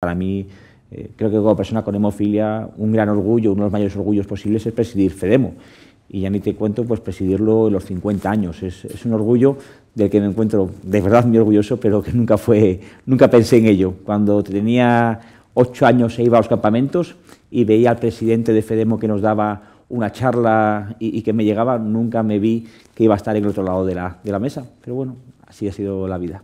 Para mí, eh, creo que como persona con hemofilia, un gran orgullo, uno de los mayores orgullos posibles es presidir FEDEMO. Y ya ni te cuento, pues presidirlo en los 50 años. Es, un orgullo del que me encuentro de verdad muy orgulloso, pero que nunca, fue, nunca pensé en ello. Cuando tenía ocho años e iba a los campamentos y veía al presidente de FEDEMO que nos daba una charla y, que me llegaba, nunca me vi que iba a estar en el otro lado de la, de la mesa. Pero bueno, así ha sido la vida.